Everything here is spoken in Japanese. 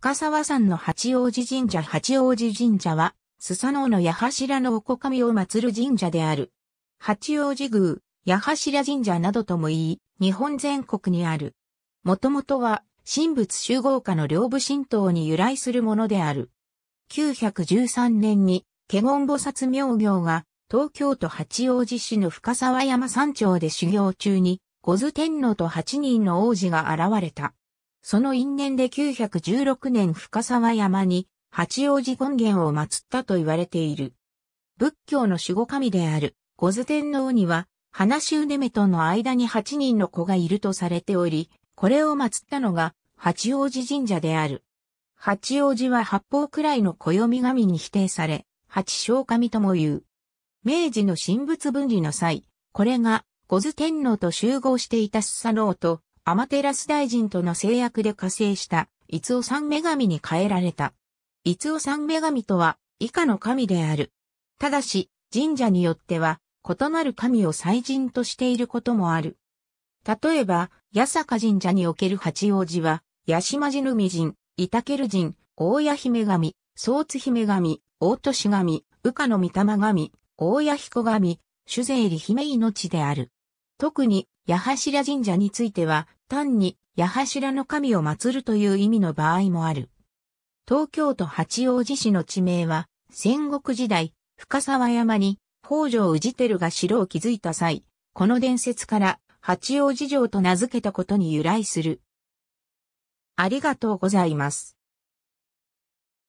深沢山の八王子神社八王子神社は、スサノオの八柱のおこ神を祀る神社である。八王子宮、八柱神社などとも言い、日本全国にある。もともとは、神仏集合家の両部神道に由来するものである。913年に、華厳菩薩明行が、東京都八王子市の深沢山山頂で修行中に、五頭天皇と八人の王子が現れた。その因縁で916年深沢山に八王子権現を祀ったと言われている。仏教の守護神である五津天皇には、花うねめとの間に8人の子がいるとされており、これを祀ったのが八王子神社である。八王子は八方くらいの暦神に否定され、八小神とも言う。明治の神仏分離の際、これが五津天皇と集合していたスサノオとアマテラス大臣との制約で加勢した、イツオ三女神に変えられた。イツオ三女神とは、以下の神である。ただし、神社によっては、異なる神を祭神としていることもある。例えば、八坂神社における八王子は、八島神海神、板ケ神、大谷姫神、宗津姫神、大都市神、羽化の御霊神、大谷彦神、主税理姫命である。特に、八柱神社については、単に、八柱の神を祀るという意味の場合もある。東京都八王子市の地名は、戦国時代、深沢山に、北条氏輝が城を築いた際、この伝説から、八王子城と名付けたことに由来する。ありがとうございます。